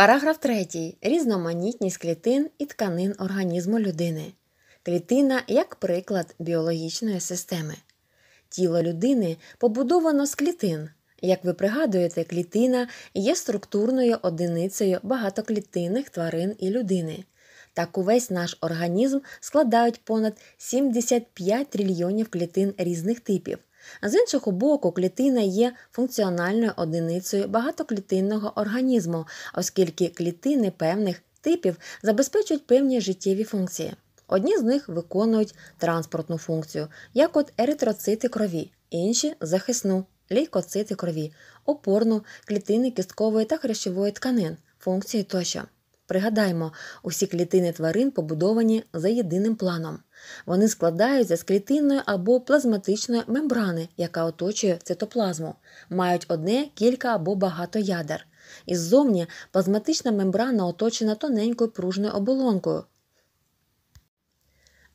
Параграф 3. Різноманітність клітин і тканин організму людини. Клітина як приклад біологічної системи. Тіло людини побудовано з клітин. Як ви пригадуєте, клітина є структурною одиницею багатоклітинних тварин і людини. Так увесь наш організм складають понад 75 трильйонів клітин різних типів з іншого боку, клітина є функціональною одиницею багатоклітинного організму, оскільки клітини певних типів забезпечують певні життєві функції. Одні з них виконують транспортну функцію, як от еритроцити крові, інші захисну, лейкоцити крові, опорну клітини кісткової та хрящової тканин, функції тощо. Пригадаймо, усі клітини тварин побудовані за єдиним планом. Вони складаються з клітинної або плазматичної мембрани, яка оточує цитоплазму, мають одне, кілька або багато ядер. Іззовні плазматична мембрана оточена тоненькою пружною оболонкою.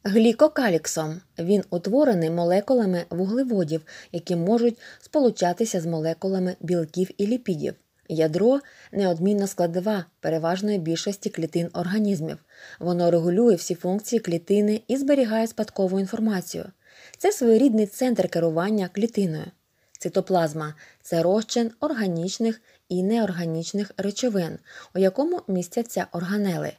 Глікокаліксом він утворений молекулами вуглеводів, які можуть сполучатися з молекулами білків і ліпідів. Ядро неодмінна складова переважної більшості клітин організмів. Воно регулює всі функції клітини і зберігає спадкову інформацію. Це своєрідний центр керування клітиною. Цитоплазма це розчин органічних і неорганічних речовин, у якому містяться органели.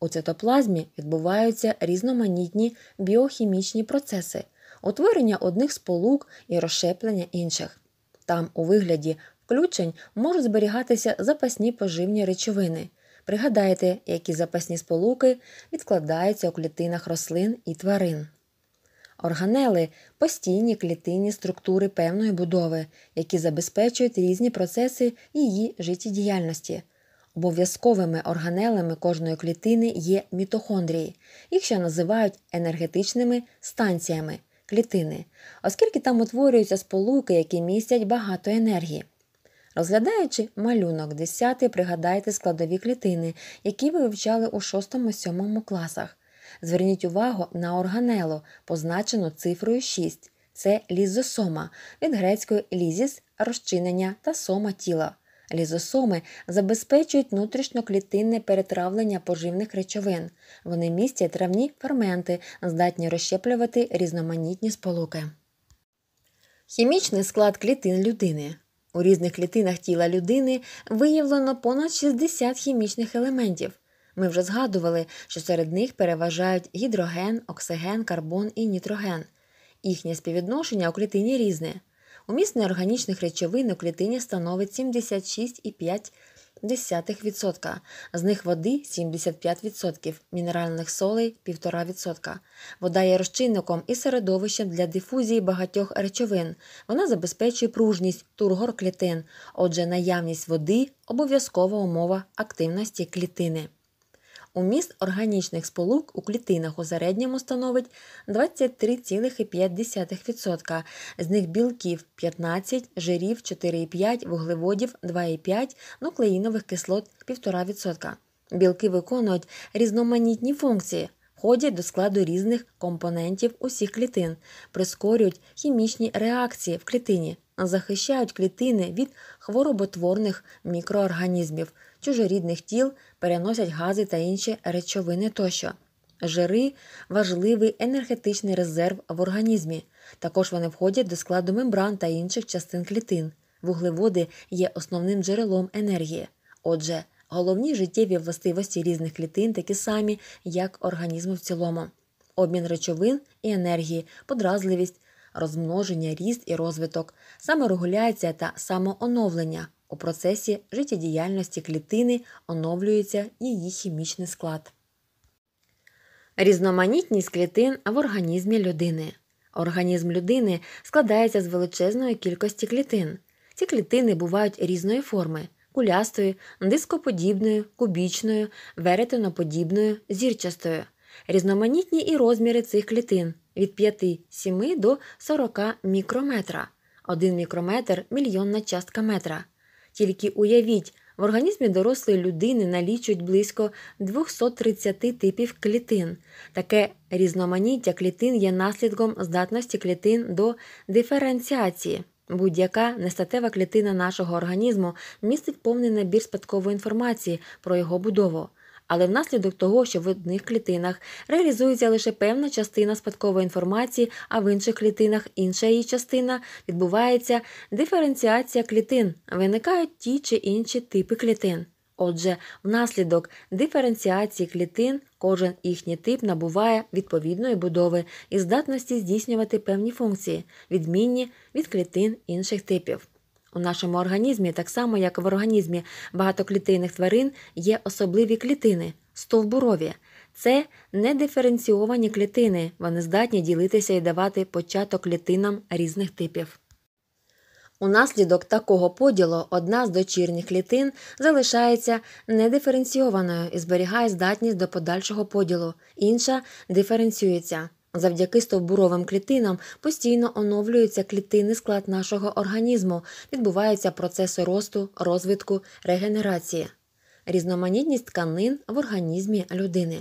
У цитоплазмі відбуваються різноманітні біохімічні процеси, утворення одних сполук і розщеплення інших. Там, у вигляді включень можуть зберігатися запасні поживні речовини. Пригадайте, які запасні сполуки відкладаються у клітинах рослин і тварин. Органели постійні клітинні структури певної будови, які забезпечують різні процеси її життєдіяльності. Обов'язковими органелами кожної клітини є мітохондрії, їх ще називають енергетичними станціями клітини, оскільки там утворюються сполуки, які містять багато енергії. Розглядаючи малюнок 10, пригадайте складові клітини, які ви вивчали у 6-7 класах. Зверніть увагу на органело, позначену цифрою 6. Це лізосома від грецької лізіс розчинення та сома тіла. Лізосоми забезпечують внутрішньоклітинне перетравлення поживних речовин. Вони містять травні ферменти, здатні розщеплювати різноманітні сполуки. Хімічний склад клітин людини. У різних клітинах тіла людини виявлено понад 60 хімічних елементів. Ми вже згадували, що серед них переважають гідроген, оксиген, карбон і нітроген. Їхнє співвідношення у клітині різне. Уміст неорганічних речовин у клітині становить 76,5 0,2%, з них води 75%, мінеральних солей 1,5%. Вода є розчинником і середовищем для дифузії багатьох речовин. Вона забезпечує пружність тургор клітин, отже, наявність води обов'язкова умова активності клітини. Уміст органічних сполук у клітинах у середньому становить 23,5%, з них білків 15, жирів 4,5, вуглеводів 2,5, нуклеїнових кислот 1,5%. Білки виконують різноманітні функції входять до складу різних компонентів усіх клітин, прискорюють хімічні реакції в клітині, захищають клітини від хвороботворних мікроорганізмів, чужорідних тіл, переносять гази та інші речовини тощо. Жири важливий енергетичний резерв в організмі. Також вони входять до складу мембран та інших частин клітин. Вуглеводи є основним джерелом енергії. Отже, Головні життєві властивості різних клітин такі самі, як організму в цілому: обмін речовин і енергії, подразливість, розмноження, ріст і розвиток, саморегуляція та самооновлення. У процесі життєдіяльності клітини оновлюється її хімічний склад. Різноманітність клітин в організмі людини. Організм людини складається з величезної кількості клітин. Ці клітини бувають різної форми кулястою, дископодібною, кубічною, веретеноподібною, зірчастою, різноманітні і розміри цих клітин від 5-7 до 40 мікрометра, 1 мікрометр мільйонна частка метра. Тільки уявіть, в організмі дорослої людини налічують близько 230 типів клітин. Таке різноманіття клітин є наслідком здатності клітин до диференціації. Будь-яка нестатева клітина нашого організму містить повний набір спадкової інформації про його будову. Але внаслідок того, що в одних клітинах реалізується лише певна частина спадкової інформації, а в інших клітинах інша її частина відбувається диференціація клітин, виникають ті чи інші типи клітин. Отже, внаслідок диференціації клітин кожен їхній тип набуває відповідної будови і здатності здійснювати певні функції, відмінні від клітин інших типів. У нашому організмі, так само як в організмі багатоклітинних тварин, є особливі клітини стовбурові. Це недиференційовані клітини, вони здатні ділитися і давати початок клітинам різних типів. Унаслідок такого поділу одна з дочірніх клітин залишається недиференційованою і зберігає здатність до подальшого поділу, інша диференціюється. Завдяки стовбуровим клітинам постійно оновлюється клітинний склад нашого організму, відбуваються процеси росту, розвитку, регенерації, різноманітність тканин в організмі людини.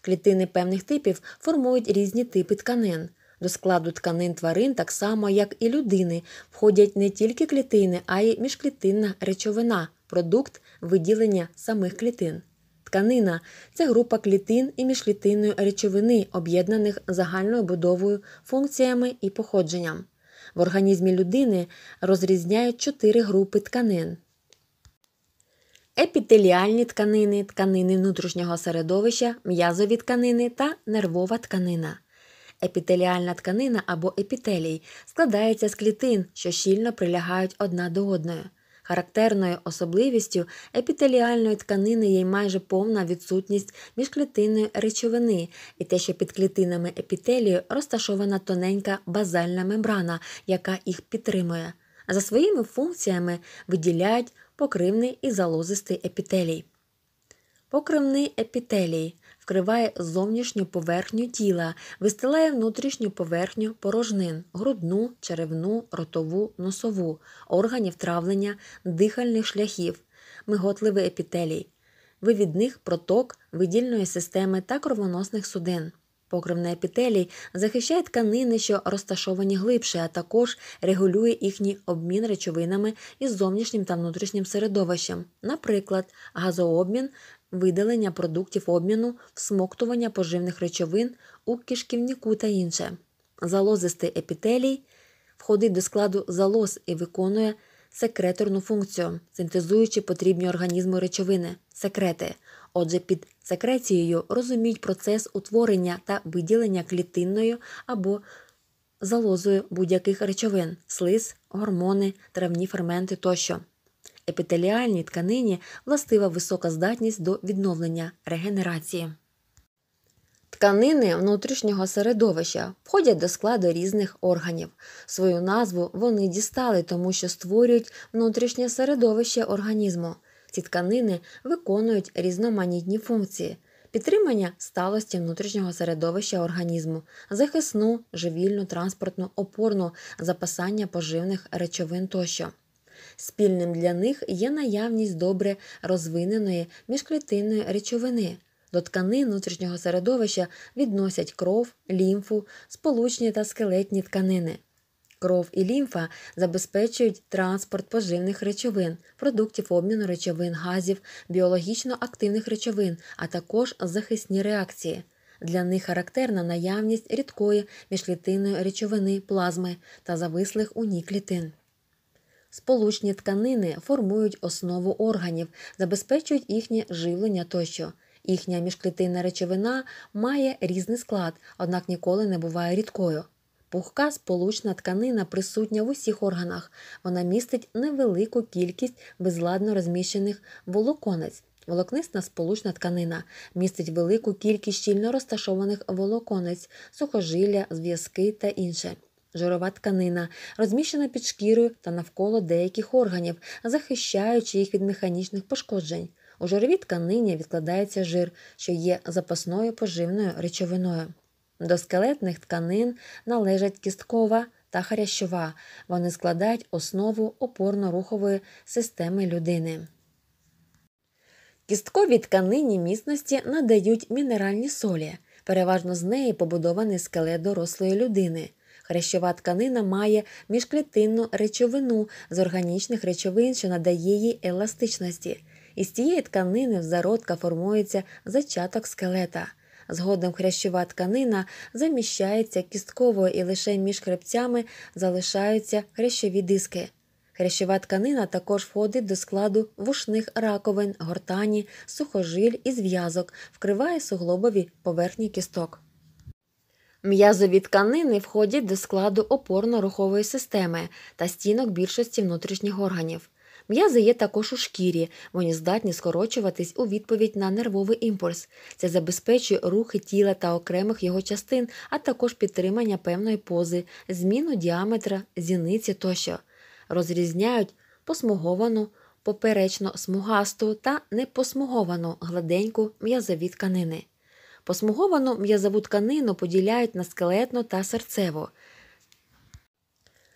Клітини певних типів формують різні типи тканин. До складу тканин тварин, так само, як і людини, входять не тільки клітини, а й міжклітинна речовина, продукт виділення самих клітин. Тканина це група клітин і міжклітинної речовини, об'єднаних загальною будовою, функціями і походженням. В організмі людини розрізняють чотири групи тканин. Епітеліальні тканини, тканини внутрішнього середовища, м'язові тканини та нервова тканина. Епітеліальна тканина або епітелій складається з клітин, що щільно прилягають одна до одної. Характерною особливістю епітеліальної тканини є майже повна відсутність міжклітинної речовини і те, що під клітинами епітелію розташована тоненька базальна мембрана, яка їх підтримує. За своїми функціями виділяють покривний і залозистий епітелій. Покривний епітелій вкриває зовнішню поверхню тіла, вистилає внутрішню поверхню порожнин, грудну, черевну, ротову, носову, органів травлення, дихальних шляхів, миготливий епітелій, вивідних проток видільної системи та кровоносних судин. Покрив на епітелій захищає тканини, що розташовані глибше, а також регулює їхній обмін речовинами із зовнішнім та внутрішнім середовищем, наприклад, газообмін видалення продуктів обміну, всмоктування поживних речовин у кишківнику та інше. Залозистий епітелій входить до складу залоз і виконує секреторну функцію, синтезуючи потрібні організму речовини секрети. Отже, під секрецією розуміють процес утворення та виділення клітинною або залозою будь-яких речовин слиз, гормони, травні ферменти тощо. Епітеліальній тканині властива висока здатність до відновлення регенерації. Тканини внутрішнього середовища входять до складу різних органів. Свою назву вони дістали, тому що створюють внутрішнє середовище організму. Ці тканини виконують різноманітні функції. Підтримання сталості внутрішнього середовища організму, захисну, живільну, транспортну, опорну, запасання поживних речовин тощо. Спільним для них є наявність добре розвиненої міжклітинної речовини. До тканин внутрішнього середовища відносять кров, лімфу, сполучні та скелетні тканини. Кров і лімфа забезпечують транспорт поживних речовин, продуктів обміну речовин, газів, біологічно активних речовин, а також захисні реакції. Для них характерна наявність рідкої міжклітинної речовини плазми та завислих у ній клітин. Сполучні тканини формують основу органів, забезпечують їхнє живлення тощо. Їхня міжклітинна речовина має різний склад, однак ніколи не буває рідкою. Пухка сполучна тканина присутня в усіх органах. Вона містить невелику кількість безладно розміщених волоконець. Волокнисна сполучна тканина містить велику кількість щільно розташованих волоконець, сухожилля, зв'язки та інше. Жирова тканина, розміщена під шкірою та навколо деяких органів, захищаючи їх від механічних пошкоджень. У жировій тканині відкладається жир, що є запасною поживною речовиною. До скелетних тканин належать кісткова та харящова. Вони складають основу опорно-рухової системи людини. Кісткові тканині міцності надають мінеральні солі. Переважно з неї побудований скелет дорослої людини. Хрещова тканина має міжклітинну речовину з органічних речовин, що надає їй еластичності. Із цієї тканини в зародка формується зачаток скелета. Згодом хрящова тканина заміщається кістковою і лише між хребцями залишаються хрящові диски. Хрящова тканина також входить до складу вушних раковин, гортані, сухожиль і зв'язок, вкриває суглобові поверхні кісток. М'язові тканини входять до складу опорно-рухової системи та стінок більшості внутрішніх органів. М'язи є також у шкірі, вони здатні скорочуватись у відповідь на нервовий імпульс. Це забезпечує рухи тіла та окремих його частин, а також підтримання певної пози, зміну діаметра, зіниці тощо. Розрізняють посмуговану, поперечно смугасту та непосмуговану гладеньку м'язові тканини. Посмуговану м'язову тканину поділяють на скелетну та серцеву.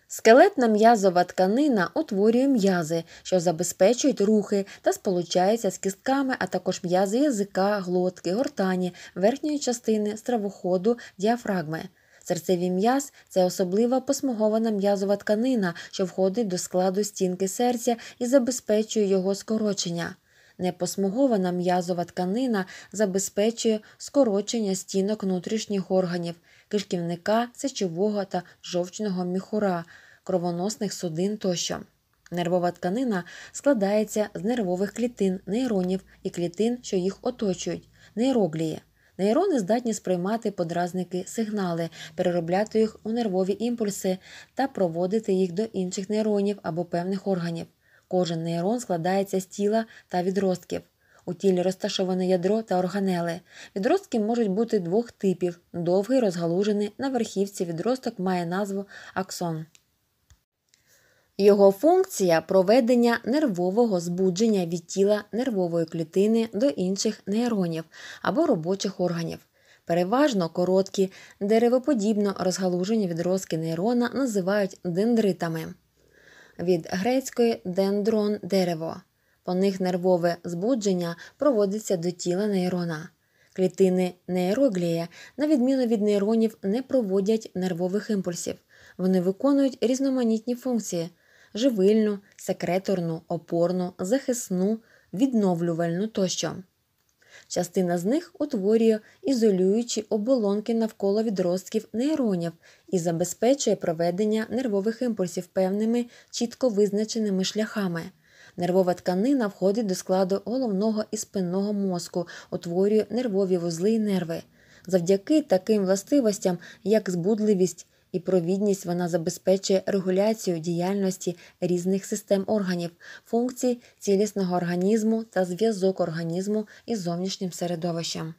Скелетна м'язова тканина утворює м'язи, що забезпечують рухи та сполучається з кістками, а також м'язи язика, глотки, гортані, верхньої частини, стравоходу, діафрагми. Серцеві м'яз це особлива посмугована м'язова тканина, що входить до складу стінки серця і забезпечує його скорочення. Непосмугована м'язова тканина забезпечує скорочення стінок внутрішніх органів, кишківника, сечового та жовчного міхура, кровоносних судин тощо. Нервова тканина складається з нервових клітин, нейронів і клітин, що їх оточують, нейроглії. Нейрони здатні сприймати подразники сигнали, переробляти їх у нервові імпульси та проводити їх до інших нейронів або певних органів. Кожен нейрон складається з тіла та відростків. У тілі розташоване ядро та органели. Відростки можуть бути двох типів: довгий, розгалужений, на верхівці відросток має назву аксон. Його функція проведення нервового збудження від тіла нервової клітини до інших нейронів або робочих органів. Переважно короткі, деревоподібно розгалужені відростки нейрона називають дендритами від грецької дендрон дерево. По них нервове збудження проводиться до тіла нейрона. Клітини нейроглія, на відміну від нейронів, не проводять нервових імпульсів. Вони виконують різноманітні функції живильну, секреторну, опорну, захисну, відновлювальну тощо. Частина з них утворює ізолюючі оболонки навколо відростків нейронів і забезпечує проведення нервових імпульсів певними чітко визначеними шляхами. Нервова тканина входить до складу головного і спинного мозку, утворює нервові вузли і нерви. Завдяки таким властивостям, як збудливість і провідність вона забезпечує регуляцію діяльності різних систем органів, функцій цілісного організму та зв'язок організму із зовнішнім середовищем.